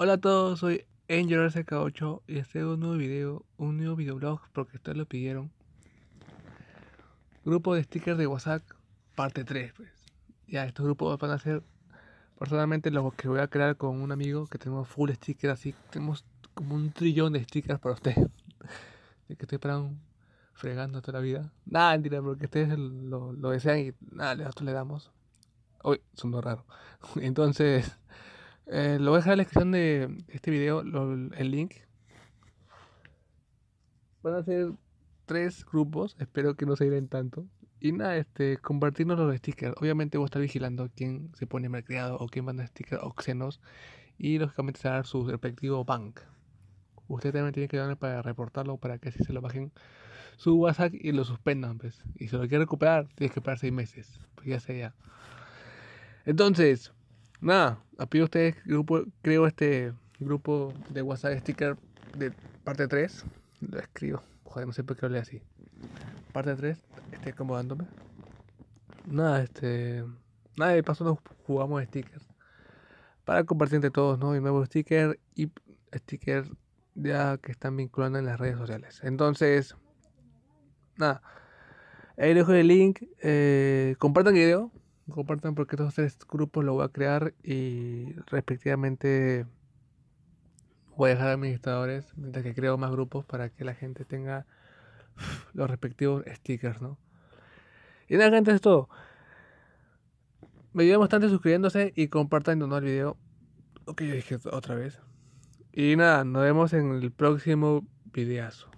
Hola a todos, soy angelrck 8 y este es un nuevo video, un nuevo videoblog porque ustedes lo pidieron. Grupo de stickers de WhatsApp, parte 3. Pues. Ya, estos grupos van a ser personalmente los que voy a crear con un amigo que tenemos full stickers, así tenemos como un trillón de stickers para ustedes. De que estoy para un fregando toda la vida. Nada, mentira, porque ustedes lo, desean y nada, nosotros le damos. Hoy, son raro. Entonces eh, lo voy a dejar en la descripción de este video, el link. Van a ser tres grupos, espero que no se irán tanto. Y nada, este, compartirnos los stickers. Obviamente voy a estar vigilando quién se pone malcriado o quién manda stickers oxenos. Y lógicamente se va a dar su respectivo bank. Usted también tiene que darle para reportarlo para que así se lo bajen su WhatsApp y lo suspendan. Pues. Y si lo quiere recuperar, tiene que esperar seis meses. Pues ya sea ya. Entonces, nada, pido a ustedes, creo este grupo de WhatsApp sticker de parte 3. Lo escribo. Joder, no sé por qué hablé así. Parte 3, estoy acomodándome. Nada, este. Nada, de paso nos jugamos stickers. Para compartir entre todos, ¿no? Y nuevo sticker y sticker ya que están vinculando en las redes sociales. Entonces, nada. Ahí dejo el link. Eh, compartan el video compartan porque estos tres grupos los voy a crear y respectivamente voy a dejar administradores mientras que creo más grupos para que la gente tenga los respectivos stickers, ¿no? Y nada, gente, es todo. Me ayudan bastante suscribiéndose y compartan ¿no? el video. Ok, yo dije otra vez. Y nada, nos vemos en el próximo videazo.